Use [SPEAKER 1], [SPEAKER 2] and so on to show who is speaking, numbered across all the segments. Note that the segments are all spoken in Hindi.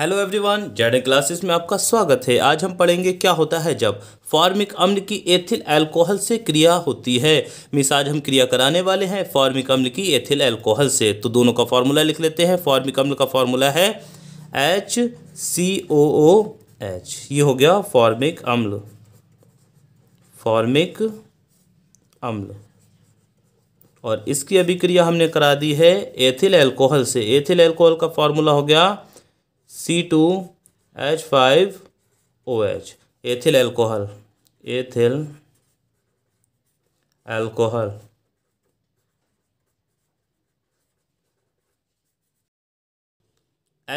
[SPEAKER 1] हेलो एवरीवन जेड क्लासेस में आपका स्वागत है आज हम पढ़ेंगे क्या होता है जब फॉर्मिक अम्ल की एथिल अल्कोहल से क्रिया होती है मिस आज हम क्रिया कराने वाले हैं फॉर्मिक अम्ल की एथिल अल्कोहल से तो दोनों का फार्मूला लिख लेते हैं फॉर्मिक अम्ल का फार्मूला है H C O O H ये हो गया फॉर्मिक अम्ल फॉर्मिक अम्ल और इसकी अभिक्रिया हमने करा दी है एथिल एल्कोहल से एथिल एल्कोहल का फॉर्मूला हो गया C two H five O H ethyl alcohol ethyl alcohol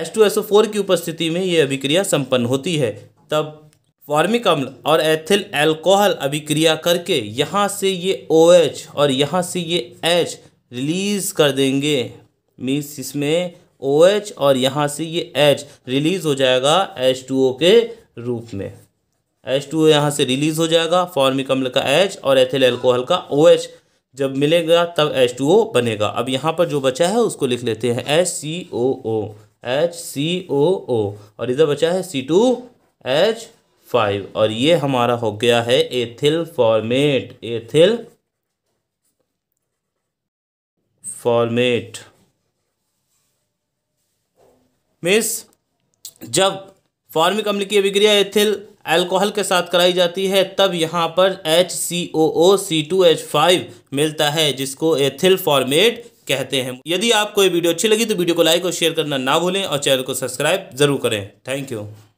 [SPEAKER 1] H two S O four की उपस्थिति में ये अभिक्रिया संपन्न होती है तब फॉर्मिक अम्ल और एथिल एल्कोहल अभिक्रिया करके यहाँ से ये ओ OH एच और यहाँ से ये एच रिलीज़ कर देंगे मीन्स इसमें ओ एच और यहाँ से ये एच रिलीज़ हो जाएगा एच टू ओ के रूप में एच टू ओ यहाँ से रिलीज़ हो जाएगा फॉर्मिक अम्ल का एच और एथिल एल्कोहल का ओ OH एच जब मिलेगा तब एच टू ओ बनेगा अब यहाँ पर जो बचा है उसको लिख लेते हैं H C O O H C O ओ और इधर बचा है सी टू एच फाइव और ये हमारा हो गया है ethyl formate ethyl formate means जब फॉर्मिक अम्ल की अभिक्रिया एथिल अल्कोहल के साथ कराई जाती है तब यहाँ पर H C O O C two H five मिलता है जिसको एथिल फॉर्मेट कहते हैं यदि आपको ये वीडियो अच्छी लगी तो वीडियो को लाइक और शेयर करना ना भूलें और चैनल को सब्सक्राइब जरूर करें थैंक यू